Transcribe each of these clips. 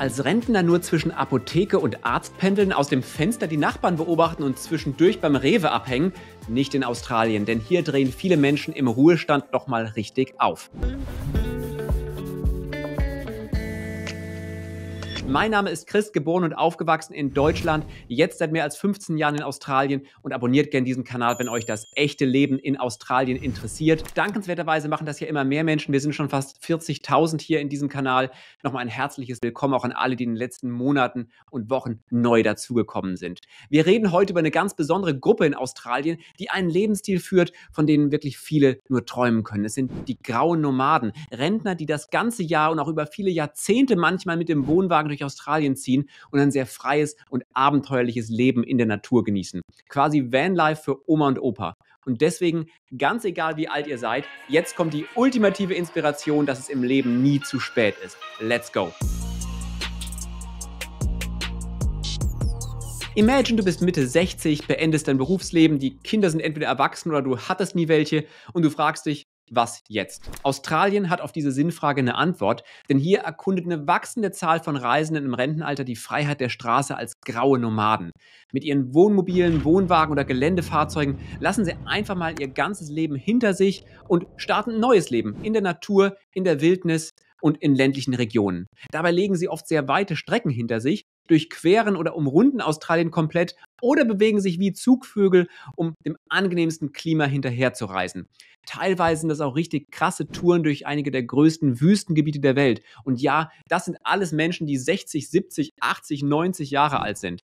Als Rentner nur zwischen Apotheke und Arzt pendeln, aus dem Fenster die Nachbarn beobachten und zwischendurch beim Rewe abhängen? Nicht in Australien, denn hier drehen viele Menschen im Ruhestand noch mal richtig auf. Mein Name ist Chris, geboren und aufgewachsen in Deutschland, jetzt seit mehr als 15 Jahren in Australien und abonniert gerne diesen Kanal, wenn euch das echte Leben in Australien interessiert. Dankenswerterweise machen das ja immer mehr Menschen. Wir sind schon fast 40.000 hier in diesem Kanal. Nochmal ein herzliches Willkommen auch an alle, die in den letzten Monaten und Wochen neu dazugekommen sind. Wir reden heute über eine ganz besondere Gruppe in Australien, die einen Lebensstil führt, von dem wirklich viele nur träumen können. Es sind die grauen Nomaden, Rentner, die das ganze Jahr und auch über viele Jahrzehnte manchmal mit dem Wohnwagen durch durch Australien ziehen und ein sehr freies und abenteuerliches Leben in der Natur genießen. Quasi Vanlife für Oma und Opa. Und deswegen, ganz egal wie alt ihr seid, jetzt kommt die ultimative Inspiration, dass es im Leben nie zu spät ist. Let's go! Imagine, du bist Mitte 60, beendest dein Berufsleben, die Kinder sind entweder erwachsen oder du hattest nie welche und du fragst dich, was jetzt? Australien hat auf diese Sinnfrage eine Antwort, denn hier erkundet eine wachsende Zahl von Reisenden im Rentenalter die Freiheit der Straße als graue Nomaden. Mit ihren Wohnmobilen, Wohnwagen oder Geländefahrzeugen lassen sie einfach mal ihr ganzes Leben hinter sich und starten ein neues Leben in der Natur, in der Wildnis und in ländlichen Regionen. Dabei legen sie oft sehr weite Strecken hinter sich durchqueren oder umrunden Australien komplett oder bewegen sich wie Zugvögel, um dem angenehmsten Klima hinterherzureisen. Teilweise sind das auch richtig krasse Touren durch einige der größten Wüstengebiete der Welt. Und ja, das sind alles Menschen, die 60, 70, 80, 90 Jahre alt sind.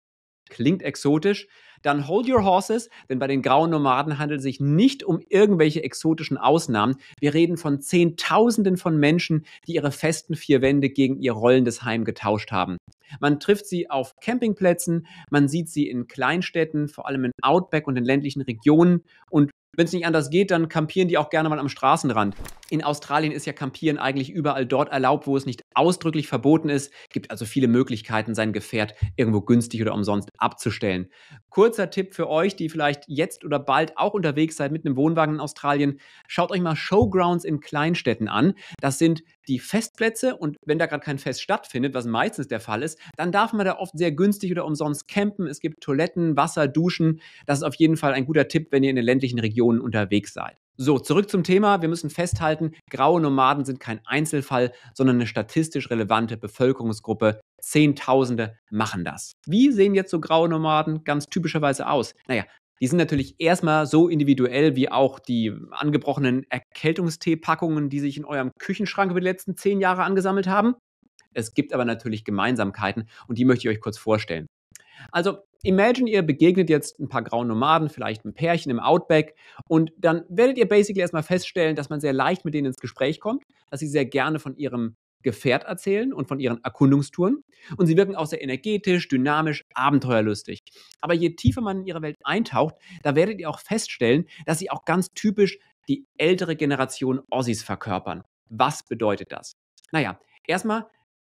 Klingt exotisch? Dann hold your horses, denn bei den grauen Nomaden handelt es sich nicht um irgendwelche exotischen Ausnahmen. Wir reden von Zehntausenden von Menschen, die ihre festen vier Wände gegen ihr rollendes Heim getauscht haben. Man trifft sie auf Campingplätzen, man sieht sie in Kleinstädten, vor allem in Outback und in ländlichen Regionen und wenn es nicht anders geht, dann kampieren die auch gerne mal am Straßenrand. In Australien ist ja Kampieren eigentlich überall dort erlaubt, wo es nicht ausdrücklich verboten ist. Es gibt also viele Möglichkeiten, sein Gefährt irgendwo günstig oder umsonst abzustellen. Kurzer Tipp für euch, die vielleicht jetzt oder bald auch unterwegs seid mit einem Wohnwagen in Australien. Schaut euch mal Showgrounds in Kleinstädten an. Das sind die Festplätze und wenn da gerade kein Fest stattfindet, was meistens der Fall ist, dann darf man da oft sehr günstig oder umsonst campen. Es gibt Toiletten, Wasser, Duschen. Das ist auf jeden Fall ein guter Tipp, wenn ihr in den ländlichen Regionen unterwegs seid. So, zurück zum Thema. Wir müssen festhalten, graue Nomaden sind kein Einzelfall, sondern eine statistisch relevante Bevölkerungsgruppe. Zehntausende machen das. Wie sehen jetzt so graue Nomaden ganz typischerweise aus? Naja, die sind natürlich erstmal so individuell wie auch die angebrochenen Erkältungsteepackungen, die sich in eurem Küchenschrank über die letzten zehn Jahre angesammelt haben. Es gibt aber natürlich Gemeinsamkeiten und die möchte ich euch kurz vorstellen. Also, imagine, ihr begegnet jetzt ein paar grauen Nomaden, vielleicht ein Pärchen im Outback und dann werdet ihr basically erstmal feststellen, dass man sehr leicht mit denen ins Gespräch kommt, dass sie sehr gerne von ihrem Gefährt erzählen und von ihren Erkundungstouren. Und sie wirken auch sehr energetisch, dynamisch, abenteuerlustig. Aber je tiefer man in ihre Welt eintaucht, da werdet ihr auch feststellen, dass sie auch ganz typisch die ältere Generation Ossis verkörpern. Was bedeutet das? Naja, erstmal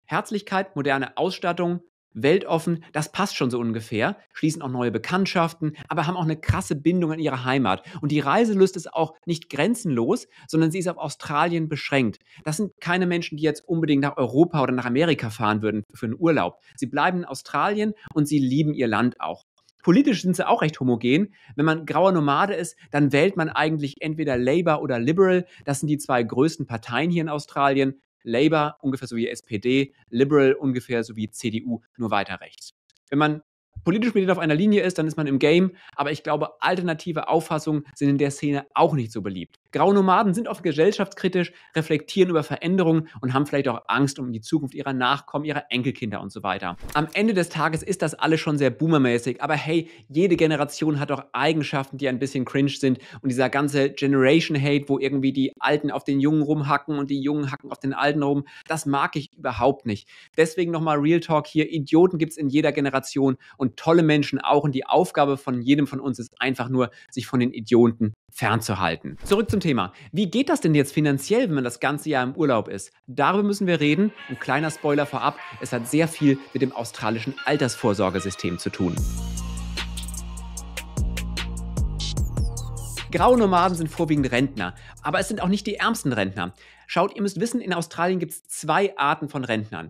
Herzlichkeit, moderne Ausstattung, weltoffen, das passt schon so ungefähr, schließen auch neue Bekanntschaften, aber haben auch eine krasse Bindung an ihre Heimat. Und die Reiselust ist auch nicht grenzenlos, sondern sie ist auf Australien beschränkt. Das sind keine Menschen, die jetzt unbedingt nach Europa oder nach Amerika fahren würden für einen Urlaub. Sie bleiben in Australien und sie lieben ihr Land auch. Politisch sind sie auch recht homogen. Wenn man grauer Nomade ist, dann wählt man eigentlich entweder Labour oder Liberal. Das sind die zwei größten Parteien hier in Australien. Labour ungefähr so wie SPD, Liberal ungefähr so wie CDU, nur weiter rechts. Wenn man politisch mit denen auf einer Linie ist, dann ist man im Game. Aber ich glaube, alternative Auffassungen sind in der Szene auch nicht so beliebt. Graue Nomaden sind oft gesellschaftskritisch, reflektieren über Veränderungen und haben vielleicht auch Angst um die Zukunft ihrer Nachkommen, ihrer Enkelkinder und so weiter. Am Ende des Tages ist das alles schon sehr boomermäßig, aber hey, jede Generation hat doch Eigenschaften, die ein bisschen cringe sind und dieser ganze Generation Hate, wo irgendwie die Alten auf den Jungen rumhacken und die Jungen hacken auf den Alten rum, das mag ich überhaupt nicht. Deswegen nochmal Real Talk hier, Idioten gibt es in jeder Generation und tolle Menschen auch und die Aufgabe von jedem von uns ist einfach nur, sich von den Idioten fernzuhalten. Zurück zum Thema. Wie geht das denn jetzt finanziell, wenn man das ganze Jahr im Urlaub ist? Darüber müssen wir reden. Ein kleiner Spoiler vorab, es hat sehr viel mit dem australischen Altersvorsorgesystem zu tun. Graue Nomaden sind vorwiegend Rentner, aber es sind auch nicht die ärmsten Rentner. Schaut, ihr müsst wissen, in Australien gibt es zwei Arten von Rentnern.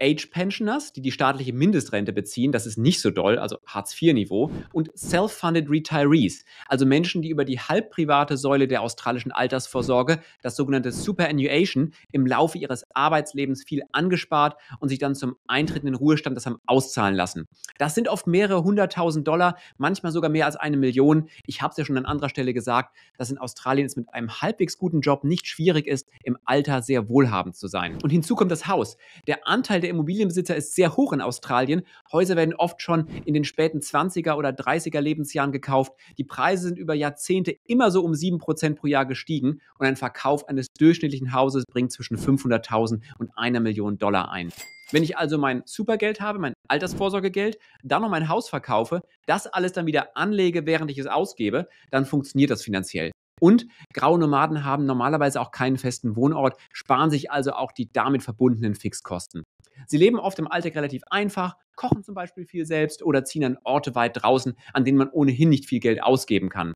Age-Pensioners, die die staatliche Mindestrente beziehen, das ist nicht so doll, also Hartz-IV-Niveau, und Self-Funded Retirees, also Menschen, die über die halbprivate Säule der australischen Altersvorsorge, das sogenannte Superannuation, im Laufe ihres Arbeitslebens viel angespart und sich dann zum Eintritt in den Ruhestand das haben auszahlen lassen. Das sind oft mehrere hunderttausend Dollar, manchmal sogar mehr als eine Million. Ich habe es ja schon an anderer Stelle gesagt, dass in Australien es mit einem halbwegs guten Job nicht schwierig ist, im Alter sehr wohlhabend zu sein. Und hinzu kommt das Haus. Der Anteil der Immobilienbesitzer ist sehr hoch in Australien. Häuser werden oft schon in den späten 20er oder 30er Lebensjahren gekauft. Die Preise sind über Jahrzehnte immer so um 7% pro Jahr gestiegen und ein Verkauf eines durchschnittlichen Hauses bringt zwischen 500.000 und einer Million Dollar ein. Wenn ich also mein Supergeld habe, mein Altersvorsorgegeld, dann noch mein Haus verkaufe, das alles dann wieder anlege, während ich es ausgebe, dann funktioniert das finanziell. Und graue Nomaden haben normalerweise auch keinen festen Wohnort, sparen sich also auch die damit verbundenen Fixkosten. Sie leben oft im Alltag relativ einfach, kochen zum Beispiel viel selbst oder ziehen an Orte weit draußen, an denen man ohnehin nicht viel Geld ausgeben kann.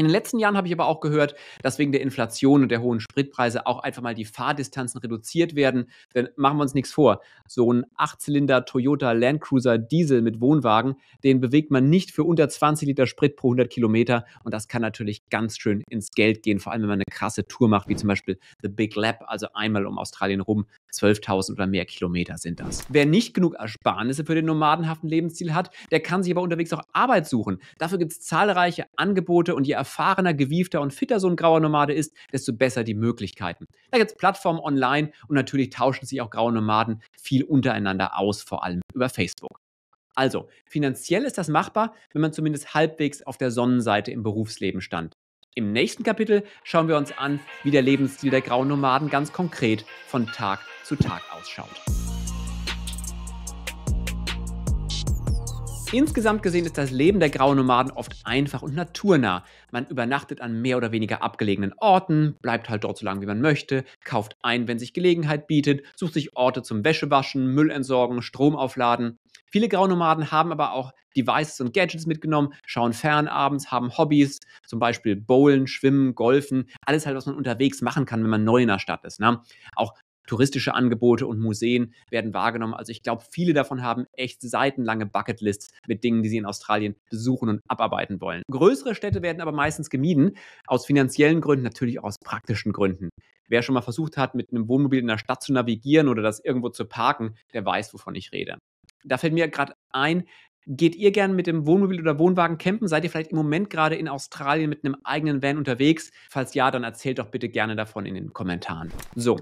In den letzten Jahren habe ich aber auch gehört, dass wegen der Inflation und der hohen Spritpreise auch einfach mal die Fahrdistanzen reduziert werden. Denn machen wir uns nichts vor, so ein Achtzylinder Toyota Land Cruiser Diesel mit Wohnwagen, den bewegt man nicht für unter 20 Liter Sprit pro 100 Kilometer. Und das kann natürlich ganz schön ins Geld gehen, vor allem wenn man eine krasse Tour macht, wie zum Beispiel The Big Lab, also einmal um Australien rum. 12.000 oder mehr Kilometer sind das. Wer nicht genug Ersparnisse für den nomadenhaften Lebensstil hat, der kann sich aber unterwegs auch Arbeit suchen. Dafür gibt es zahlreiche Angebote und je erfahrener, gewiefter und fitter so ein grauer Nomade ist, desto besser die Möglichkeiten. Da gibt es Plattformen online und natürlich tauschen sich auch graue Nomaden viel untereinander aus, vor allem über Facebook. Also, finanziell ist das machbar, wenn man zumindest halbwegs auf der Sonnenseite im Berufsleben stand. Im nächsten Kapitel schauen wir uns an, wie der Lebensstil der grauen Nomaden ganz konkret von Tag zu Tag ausschaut. Insgesamt gesehen ist das Leben der grauen Nomaden oft einfach und naturnah. Man übernachtet an mehr oder weniger abgelegenen Orten, bleibt halt dort so lange, wie man möchte, kauft ein, wenn sich Gelegenheit bietet, sucht sich Orte zum Wäschewaschen, Müllentsorgen, entsorgen, Strom aufladen. Viele Graunomaden haben aber auch Devices und Gadgets mitgenommen, schauen fern abends, haben Hobbys, zum Beispiel Bowlen, Schwimmen, Golfen, alles halt, was man unterwegs machen kann, wenn man neu in der Stadt ist. Ne? Auch touristische Angebote und Museen werden wahrgenommen. Also ich glaube, viele davon haben echt seitenlange Bucketlists mit Dingen, die sie in Australien besuchen und abarbeiten wollen. Größere Städte werden aber meistens gemieden, aus finanziellen Gründen, natürlich auch aus praktischen Gründen. Wer schon mal versucht hat, mit einem Wohnmobil in der Stadt zu navigieren oder das irgendwo zu parken, der weiß, wovon ich rede. Da fällt mir gerade ein, Geht ihr gerne mit dem Wohnmobil oder Wohnwagen campen? Seid ihr vielleicht im Moment gerade in Australien mit einem eigenen Van unterwegs? Falls ja, dann erzählt doch bitte gerne davon in den Kommentaren. So,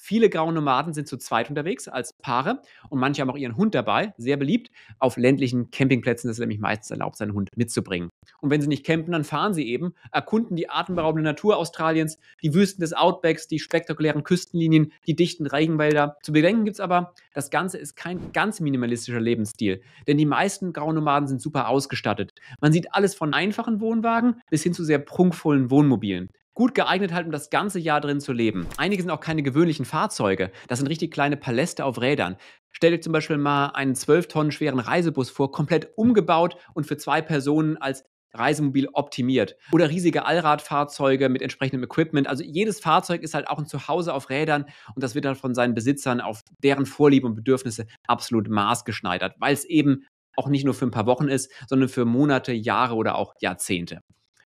Viele graue Nomaden sind zu zweit unterwegs als Paare und manche haben auch ihren Hund dabei, sehr beliebt. Auf ländlichen Campingplätzen ist es nämlich meistens erlaubt, seinen Hund mitzubringen. Und wenn sie nicht campen, dann fahren sie eben, erkunden die atemberaubende Natur Australiens, die Wüsten des Outbacks, die spektakulären Küstenlinien, die dichten Regenwälder. Zu bedenken gibt es aber, das Ganze ist kein ganz minimalistischer Lebensstil, denn die meisten grauen Nomaden sind super ausgestattet. Man sieht alles von einfachen Wohnwagen bis hin zu sehr prunkvollen Wohnmobilen gut geeignet halt, um das ganze Jahr drin zu leben. Einige sind auch keine gewöhnlichen Fahrzeuge. Das sind richtig kleine Paläste auf Rädern. Stell dir zum Beispiel mal einen 12 Tonnen schweren Reisebus vor, komplett umgebaut und für zwei Personen als Reisemobil optimiert. Oder riesige Allradfahrzeuge mit entsprechendem Equipment. Also jedes Fahrzeug ist halt auch ein Zuhause auf Rädern und das wird dann von seinen Besitzern auf deren Vorlieben und Bedürfnisse absolut maßgeschneidert, weil es eben auch nicht nur für ein paar Wochen ist, sondern für Monate, Jahre oder auch Jahrzehnte.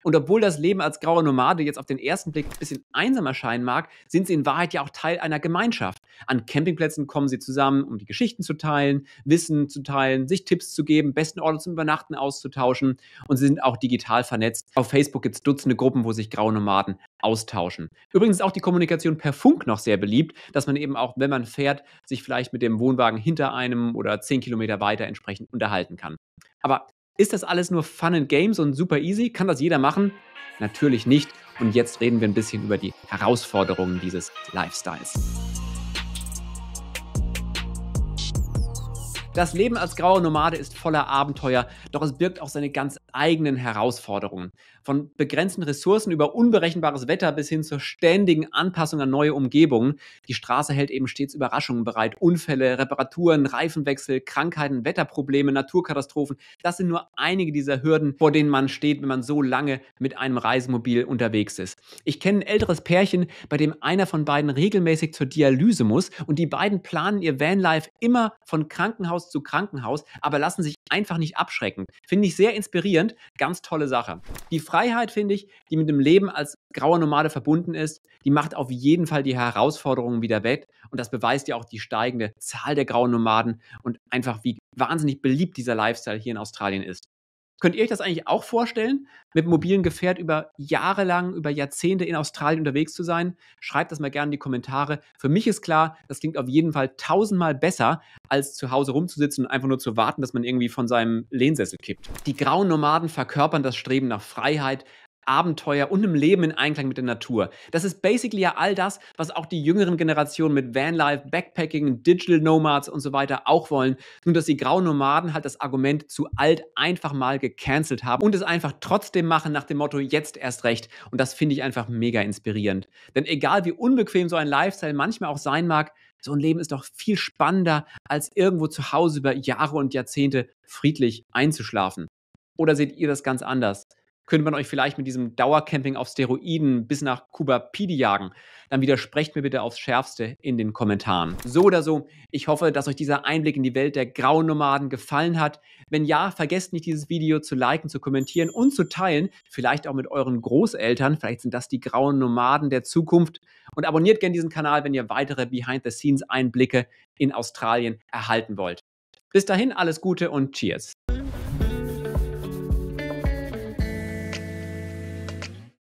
Und obwohl das Leben als graue Nomade jetzt auf den ersten Blick ein bisschen einsam erscheinen mag, sind sie in Wahrheit ja auch Teil einer Gemeinschaft. An Campingplätzen kommen sie zusammen, um die Geschichten zu teilen, Wissen zu teilen, sich Tipps zu geben, besten Orte zum Übernachten auszutauschen. Und sie sind auch digital vernetzt. Auf Facebook gibt es Dutzende Gruppen, wo sich graue Nomaden austauschen. Übrigens ist auch die Kommunikation per Funk noch sehr beliebt, dass man eben auch, wenn man fährt, sich vielleicht mit dem Wohnwagen hinter einem oder zehn Kilometer weiter entsprechend unterhalten kann. Aber ist das alles nur Fun and Games und super easy? Kann das jeder machen? Natürlich nicht. Und jetzt reden wir ein bisschen über die Herausforderungen dieses Lifestyles. Das Leben als grauer Nomade ist voller Abenteuer, doch es birgt auch seine ganz eigenen Herausforderungen. Von begrenzten Ressourcen über unberechenbares Wetter bis hin zur ständigen Anpassung an neue Umgebungen. Die Straße hält eben stets Überraschungen bereit. Unfälle, Reparaturen, Reifenwechsel, Krankheiten, Wetterprobleme, Naturkatastrophen. Das sind nur einige dieser Hürden, vor denen man steht, wenn man so lange mit einem Reisemobil unterwegs ist. Ich kenne ein älteres Pärchen, bei dem einer von beiden regelmäßig zur Dialyse muss und die beiden planen ihr Vanlife immer von Krankenhaus Krankenhaus zu Krankenhaus, aber lassen sich einfach nicht abschrecken. Finde ich sehr inspirierend, ganz tolle Sache. Die Freiheit, finde ich, die mit dem Leben als grauer Nomade verbunden ist, die macht auf jeden Fall die Herausforderungen wieder weg. und das beweist ja auch die steigende Zahl der grauen Nomaden und einfach wie wahnsinnig beliebt dieser Lifestyle hier in Australien ist. Könnt ihr euch das eigentlich auch vorstellen, mit einem mobilen Gefährt über Jahre lang, über Jahrzehnte in Australien unterwegs zu sein? Schreibt das mal gerne in die Kommentare. Für mich ist klar, das klingt auf jeden Fall tausendmal besser, als zu Hause rumzusitzen und einfach nur zu warten, dass man irgendwie von seinem Lehnsessel kippt. Die grauen Nomaden verkörpern das Streben nach Freiheit, Abenteuer und einem Leben in Einklang mit der Natur. Das ist basically ja all das, was auch die jüngeren Generationen mit Vanlife, Backpacking, Digital Nomads und so weiter auch wollen. Nur, dass die grauen Nomaden halt das Argument zu alt einfach mal gecancelt haben und es einfach trotzdem machen nach dem Motto, jetzt erst recht. Und das finde ich einfach mega inspirierend. Denn egal wie unbequem so ein Lifestyle manchmal auch sein mag, so ein Leben ist doch viel spannender, als irgendwo zu Hause über Jahre und Jahrzehnte friedlich einzuschlafen. Oder seht ihr das ganz anders? Könnte man euch vielleicht mit diesem Dauercamping auf Steroiden bis nach Kuba Pidi jagen? Dann widersprecht mir bitte aufs Schärfste in den Kommentaren. So oder so, ich hoffe, dass euch dieser Einblick in die Welt der grauen Nomaden gefallen hat. Wenn ja, vergesst nicht, dieses Video zu liken, zu kommentieren und zu teilen. Vielleicht auch mit euren Großeltern. Vielleicht sind das die grauen Nomaden der Zukunft. Und abonniert gerne diesen Kanal, wenn ihr weitere Behind-the-Scenes-Einblicke in Australien erhalten wollt. Bis dahin alles Gute und Cheers.